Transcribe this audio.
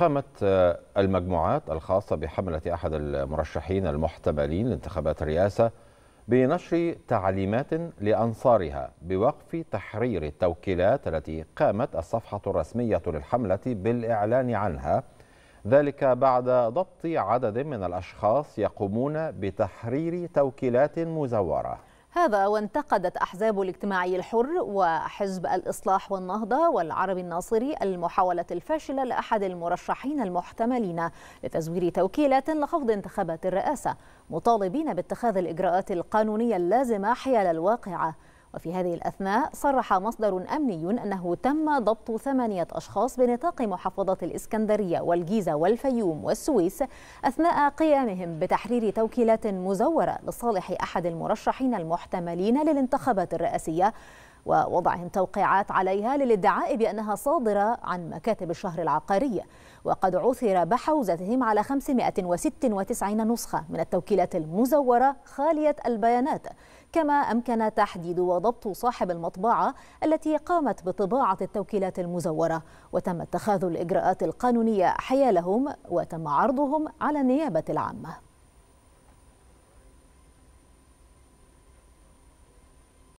قامت آه، المجموعات الخاصة بحملة أحد المرشحين المحتملين لانتخابات الرئاسة بنشر تعليمات لأنصارها بوقف تحرير التوكيلات التي قامت الصفحة الرسمية للحملة بالإعلان عنها ذلك بعد ضبط عدد من الأشخاص يقومون بتحرير توكيلات مزورة هذا وانتقدت أحزاب الاجتماعي الحر وحزب الإصلاح والنهضة والعربي الناصري المحاولة الفاشلة لأحد المرشحين المحتملين لتزوير توكيلات لخفض انتخابات الرئاسة مطالبين باتخاذ الإجراءات القانونية اللازمة حيال الواقعة وفي هذه الأثناء صرح مصدر أمني أنه تم ضبط ثمانية أشخاص بنطاق محافظة الإسكندرية والجيزة والفيوم والسويس أثناء قيامهم بتحرير توكيلات مزورة لصالح أحد المرشحين المحتملين للانتخابات الرئاسية ووضعهم توقيعات عليها للادعاء بأنها صادرة عن مكاتب الشهر العقارية وقد عثر بحوزتهم على 596 نسخة من التوكيلات المزورة خالية البيانات كما أمكن تحديد وضبط صاحب المطبعة التي قامت بطباعة التوكيلات المزورة وتم اتخاذ الإجراءات القانونية حيالهم وتم عرضهم على النيابة العامة